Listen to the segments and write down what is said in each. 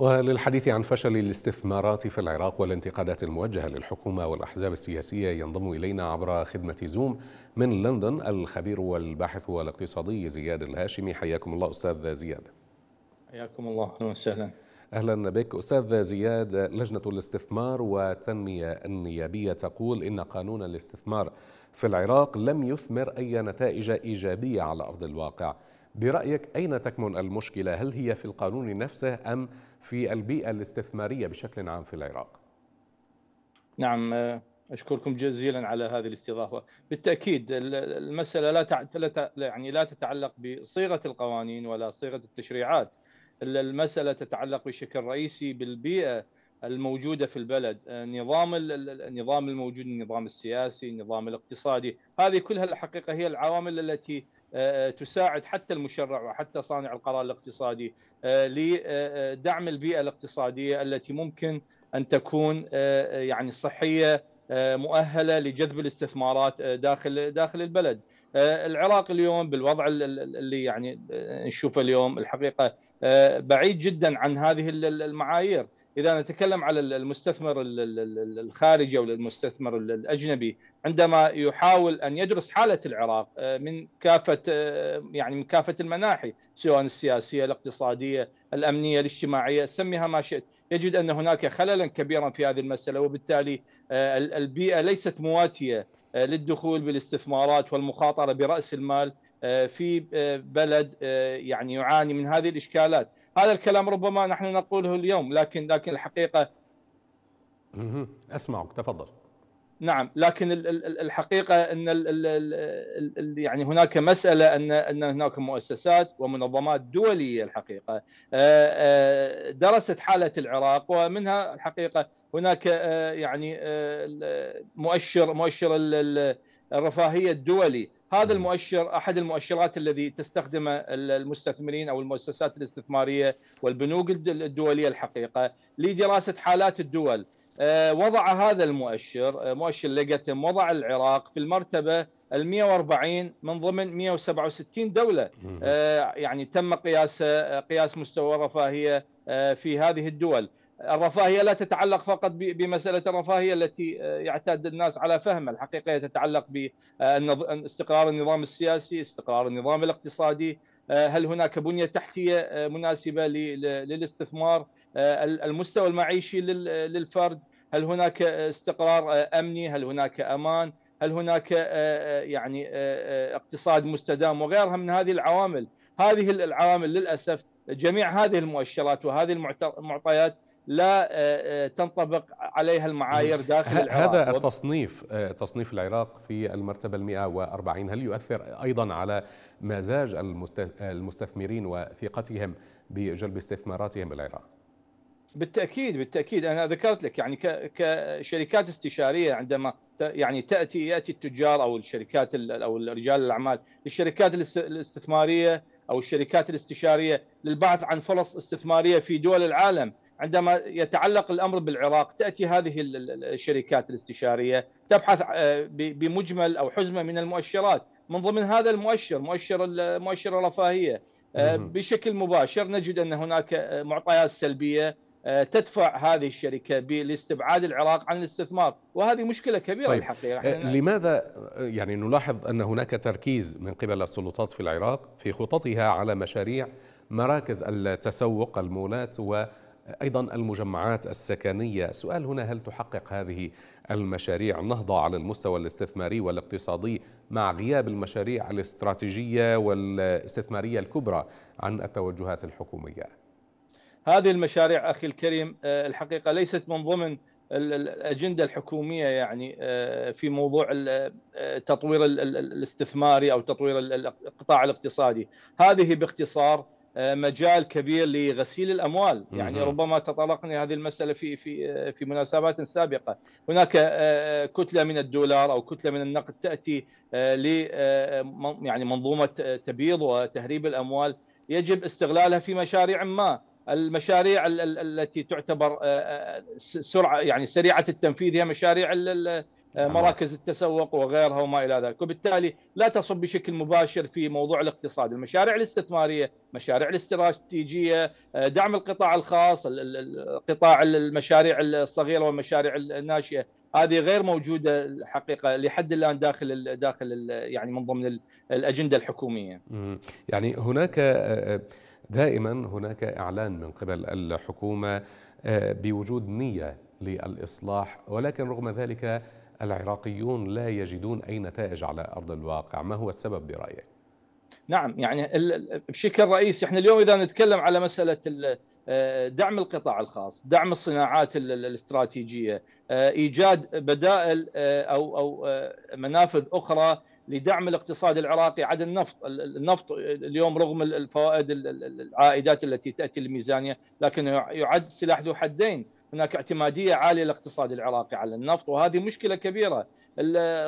وللحديث عن فشل الاستثمارات في العراق والانتقادات الموجهة للحكومة والأحزاب السياسية ينضم إلينا عبر خدمة زوم من لندن الخبير والباحث والاقتصادي زياد الهاشمي حياكم الله أستاذ زياد حياكم الله أهلا وسهلا أهلا بك أستاذ زياد لجنة الاستثمار والتنمية النيابية تقول إن قانون الاستثمار في العراق لم يثمر أي نتائج إيجابية على أرض الواقع برأيك أين تكمن المشكلة؟ هل هي في القانون نفسه أم في البيئة الاستثمارية بشكل عام في العراق نعم آه، اشكركم جزيلا على هذه الاستضافه بالتاكيد المساله لا يعني لا تتعلق بصيغه القوانين ولا صيغه التشريعات المساله تتعلق بشكل رئيسي بالبيئه الموجوده في البلد آه، نظام النظام الموجود النظام السياسي النظام الاقتصادي هذه كلها الحقيقه هي العوامل التي آه، تساعد حتى المشرع وحتى صانع القرار الاقتصادي آه، لدعم البيئه الاقتصاديه التي ممكن ان تكون آه، يعني صحيه مؤهله لجذب الاستثمارات داخل داخل البلد. العراق اليوم بالوضع اللي يعني نشوفه اليوم الحقيقه بعيد جدا عن هذه المعايير، اذا نتكلم على المستثمر الخارجي او المستثمر الاجنبي عندما يحاول ان يدرس حاله العراق آه، من كافه آه، يعني من كافه المناحي سواء السياسيه الاقتصاديه الامنيه الاجتماعيه سميها ما شئت يجد ان هناك خللا كبيرا في هذه المساله وبالتالي آه، البيئه ليست مواتيه للدخول بالاستثمارات والمخاطره براس المال آه، في آه، بلد آه، يعني يعاني من هذه الاشكالات هذا الكلام ربما نحن نقوله اليوم لكن لكن الحقيقه اسمعك تفضل نعم لكن الحقيقه ان يعني هناك مساله ان ان هناك مؤسسات ومنظمات دوليه الحقيقه درست حاله العراق ومنها الحقيقه هناك يعني مؤشر مؤشر الرفاهيه الدولي هذا المؤشر احد المؤشرات الذي تستخدمه المستثمرين او المؤسسات الاستثماريه والبنوك الدوليه الحقيقه لدراسه حالات الدول آه، وضع هذا المؤشر آه، مؤشر ليجاتم وضع العراق في المرتبه ال 140 من ضمن 167 دوله آه، يعني تم قياس قياس مستوى الرفاهيه في هذه الدول الرفاهيه لا تتعلق فقط بمساله الرفاهيه التي آه، يعتاد الناس على فهمها، الحقيقه تتعلق باستقرار آه، النظام السياسي، استقرار النظام الاقتصادي، آه، هل هناك بنيه تحتيه مناسبه للاستثمار، المستوى المعيشي للفرد، هل هناك استقرار امني، هل هناك امان، هل هناك يعني اقتصاد مستدام وغيرها من هذه العوامل، هذه العوامل للاسف جميع هذه المؤشرات وهذه المعطيات لا آه، آه، تنطبق عليها المعايير داخل العراق هذا التصنيف آه، تصنيف العراق في المرتبة المئة وأربعين هل يؤثر أيضا على مزاج المستثمرين وثقتهم بجلب استثماراتهم بالعراق بالتاكيد بالتاكيد انا ذكرت لك يعني كشركات استشاريه عندما يعني تاتي ياتي التجار او الشركات او رجال الاعمال للشركات الاستثماريه او الشركات الاستشاريه للبحث عن فرص استثماريه في دول العالم عندما يتعلق الامر بالعراق تاتي هذه الشركات الاستشاريه تبحث آه، بمجمل او حزمه من المؤشرات من ضمن هذا المؤشر مؤشر مؤشر الرفاهيه آه، بشكل مباشر نجد ان هناك آه، معطيات سلبيه تدفع هذه الشركه بالاستبعاد العراق عن الاستثمار وهذه مشكله كبيره طيب. الحقيقه لماذا يعني نلاحظ ان هناك تركيز من قبل السلطات في العراق في خططها على مشاريع مراكز التسوق المولات و أيضا المجمعات السكنية السؤال هنا هل تحقق هذه المشاريع نهضة على المستوى الاستثماري والاقتصادي مع غياب المشاريع الاستراتيجية والاستثمارية الكبرى عن التوجهات الحكومية هذه المشاريع أخي الكريم آه، الحقيقة ليست من ضمن الاجنده الحكوميه يعني آه، في موضوع التطوير آه، الاستثماري او تطوير القطاع الاقتصادي هذه باختصار آه، مجال كبير لغسيل الاموال يعني ربما تطرقنا هذه المساله في في في مناسبات سابقه هناك آه، آه، كتله من الدولار او كتله من النقد تاتي ل يعني منظومه تبييض وتهريب الاموال يجب استغلالها في مشاريع ما المشاريع التي تعتبر سرعه يعني سريعه التنفيذ هي مشاريع آه، نعم. مراكز التسوق وغيرها وما الى ذلك، وبالتالي لا تصب بشكل مباشر في موضوع الاقتصاد، المشاريع الاستثماريه، مشاريع الاستراتيجيه، آه، دعم القطاع الخاص، قطاع المشاريع الصغيره والمشاريع الناشئه، هذه غير موجوده الحقيقه لحد الان داخل داخل يعني من ضمن الاجنده الحكوميه. يعني هناك آه، دائما هناك اعلان من قبل الحكومه بوجود نيه للاصلاح ولكن رغم ذلك العراقيون لا يجدون أي نتائج على أرض الواقع ما هو السبب برأيك؟ نعم يعني بشكل رئيسي احنا اليوم اذا نتكلم على مساله آه، دعم القطاع الخاص، دعم الصناعات الاستراتيجيه، آه، ايجاد بدائل آه، او او منافذ اخرى لدعم الاقتصاد العراقي عدا النفط، النفط اليوم رغم الفوائد العائدات التي تاتي للميزانيه لكنه يعد سلاح ذو حدين، هناك اعتماديه عاليه للاقتصاد العراقي على النفط وهذه مشكله كبيره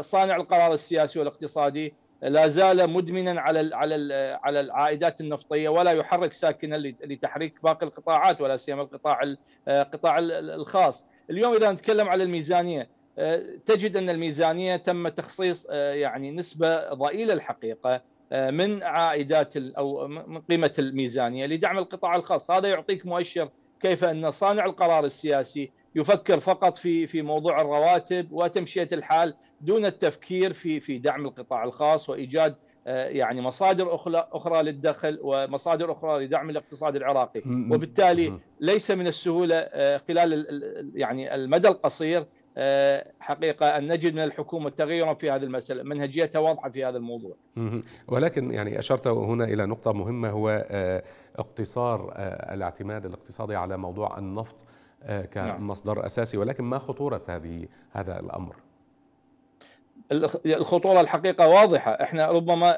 صانع القرار السياسي والاقتصادي لا زال مدمنا على الـ على الـ على العائدات النفطيه ولا يحرك ساكنا لتحريك باقي القطاعات ولا سيما القطاع القطاع آه، الخاص اليوم اذا نتكلم على الميزانيه آه، تجد ان الميزانيه تم تخصيص آه، يعني نسبه ضئيله الحقيقه من عائدات او من قيمه الميزانيه لدعم القطاع الخاص هذا يعطيك مؤشر كيف ان صانع القرار السياسي يفكر فقط في في موضوع الرواتب وتمشيه الحال دون التفكير في في دعم القطاع الخاص وايجاد آه، يعني مصادر اخرى اخرى للدخل ومصادر اخرى لدعم الاقتصاد العراقي وبالتالي ليس من السهوله آه، خلال يعني المدى القصير آه، حقيقه ان نجد من الحكومه تغيرا في هذه المساله، منهجيتها واضحه في هذا الموضوع. ولكن يعني اشرت هنا الى نقطه مهمه هو آه، اقتصار الاعتماد الاقتصادي على موضوع النفط نعم. كمصدر نعم. اساسي ولكن ما خطوره هذه هذا الامر؟ الخطوره الحقيقه واضحه، احنا ربما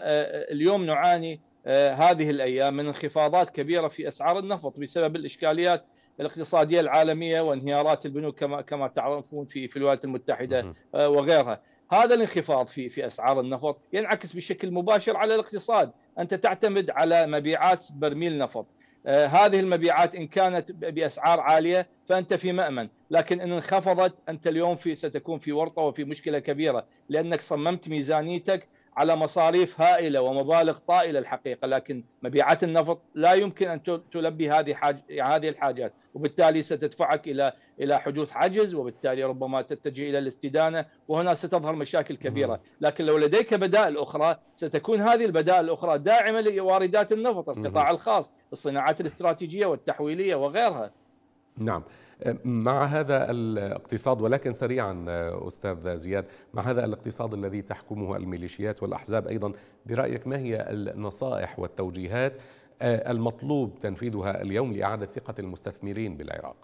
اليوم نعاني آه، هذه الايام من انخفاضات كبيره في اسعار النفط بسبب الاشكاليات الاقتصاديه العالميه وانهيارات البنوك كما كما تعرفون في في الولايات المتحده آه، وغيرها، هذا الانخفاض في في اسعار النفط ينعكس بشكل مباشر على الاقتصاد، انت تعتمد على مبيعات برميل نفط، آه، هذه المبيعات ان كانت باسعار عاليه فانت في مامن، لكن ان انخفضت انت اليوم في ستكون في ورطه وفي مشكله كبيره لانك صممت ميزانيتك على مصاريف هائله ومبالغ طائله الحقيقه لكن مبيعات النفط لا يمكن ان تلبي هذه حاج... هذه الحاجات وبالتالي ستدفعك الى الى حدوث عجز وبالتالي ربما تتجه الى الاستدانه وهنا ستظهر مشاكل كبيره لكن لو لديك بدائل اخرى ستكون هذه البدائل الاخرى داعمه لواردات النفط القطاع الخاص الصناعات الاستراتيجيه والتحويليه وغيرها نعم أه، مع هذا الاقتصاد ولكن سريعا أه، استاذ زياد مع هذا الاقتصاد الذي تحكمه الميليشيات والاحزاب ايضا برايك ما هي النصائح والتوجيهات أه، المطلوب تنفيذها اليوم لاعاده ثقه المستثمرين بالعراق؟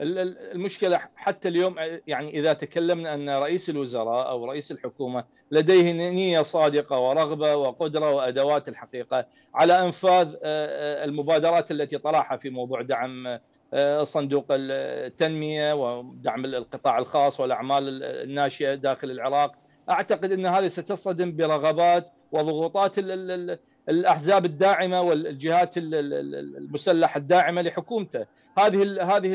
المشكله حتى اليوم يعني اذا تكلمنا ان رئيس الوزراء او رئيس الحكومه لديه نيه صادقه ورغبه وقدره وادوات الحقيقه على انفاذ المبادرات التي طرحها في موضوع دعم آه، صندوق التنميه ودعم القطاع الخاص والاعمال الناشئه داخل العراق اعتقد ان هذه ستصطدم برغبات وضغوطات الاحزاب الداعمه والجهات المسلحه الداعمه لحكومته هذه هذه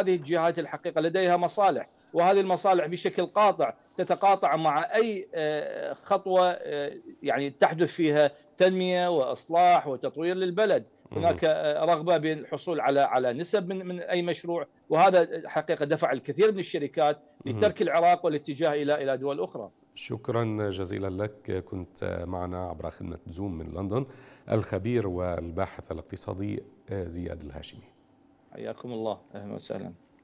هذه الجهات الحقيقه لديها مصالح وهذه المصالح بشكل قاطع تتقاطع مع اي آه، خطوه آه، يعني تحدث فيها تنميه واصلاح وتطوير للبلد هناك آه، رغبه بالحصول على على نسب من من اي مشروع وهذا حقيقه دفع الكثير من الشركات لترك العراق والاتجاه الى الى دول اخرى. شكرا جزيلا لك كنت معنا عبر خدمه زوم من لندن الخبير والباحث الاقتصادي آه، زياد الهاشمي. حياكم الله اهلا وسهلا.